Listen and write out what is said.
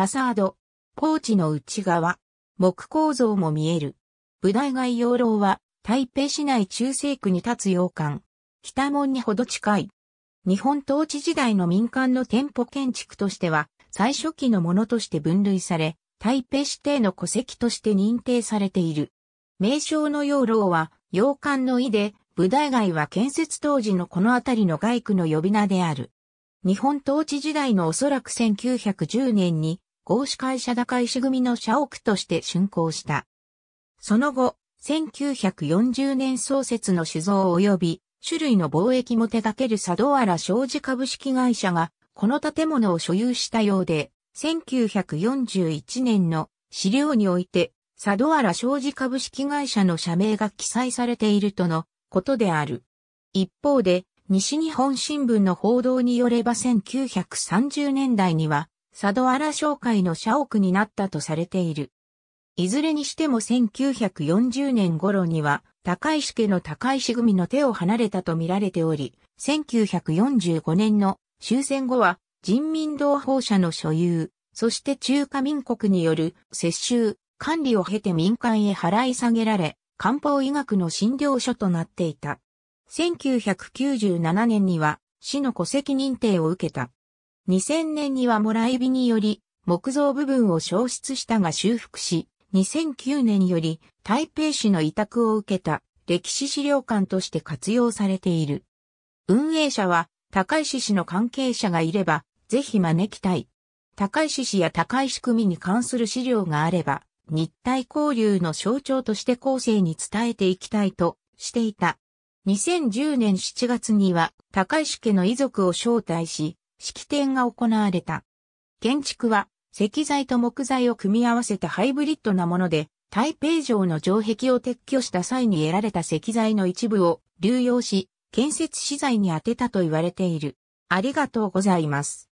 ファサード、ポーチの内側、木構造も見える。武大街養老は、台北市内中西区に立つ洋館。北門にほど近い。日本統治時代の民間の店舗建築としては、最初期のものとして分類され、台北指定の戸籍として認定されている。名称の養老は、洋館の意で、武大街は建設当時のこの辺りの外区の呼び名である。日本統治時代のおそらく1910年に合資会社高石組の社屋として竣工した。その後、1940年創設の酒造及び種類の貿易も手掛ける佐渡原商事株式会社がこの建物を所有したようで、1941年の資料において佐渡原商事株式会社の社名が記載されているとのことである。一方で、西日本新聞の報道によれば1930年代には、佐渡原商会の社屋になったとされている。いずれにしても1940年頃には、高石家の高石組の手を離れたと見られており、1945年の終戦後は人民同胞者の所有、そして中華民国による接収、管理を経て民間へ払い下げられ、漢方医学の診療所となっていた。1997年には市の戸籍認定を受けた。2000年にはもらい火により木造部分を消失したが修復し、2009年より台北市の委託を受けた歴史資料館として活用されている。運営者は高石市の関係者がいればぜひ招きたい。高石市や高石組に関する資料があれば日体交流の象徴として後世に伝えていきたいとしていた。2010年7月には高石家の遺族を招待し、式典が行われた。建築は石材と木材を組み合わせたハイブリッドなもので、台北城の城壁を撤去した際に得られた石材の一部を流用し、建設資材に当てたと言われている。ありがとうございます。